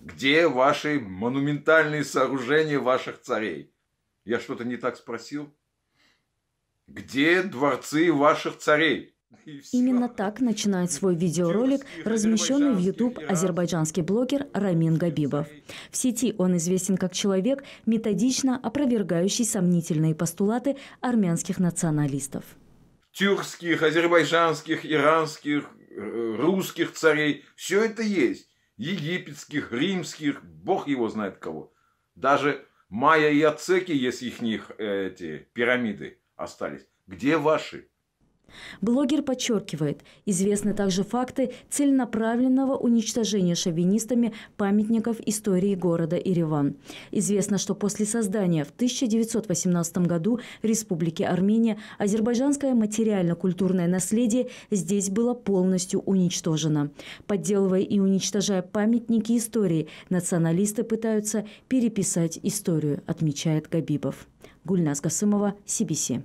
Где ваши монументальные сооружения ваших царей? Я что-то не так спросил? Где дворцы ваших царей? Именно так начинает свой видеоролик, размещенный в YouTube азербайджанский блогер Рамин Габибов. В сети он известен как человек, методично опровергающий сомнительные постулаты армянских националистов. Тюркских, азербайджанских, иранских, э, русских царей – все это есть египетских, римских, бог его знает кого. Даже майя и ацеки, если их э, эти пирамиды остались. Где ваши? Блогер подчеркивает, известны также факты целенаправленного уничтожения шовинистами памятников истории города Ереван. Известно, что после создания в 1918 году Республики Армения азербайджанское материально-культурное наследие здесь было полностью уничтожено. Подделывая и уничтожая памятники истории, националисты пытаются переписать историю, отмечает Габибов. Гульнас Гасымова, CBC.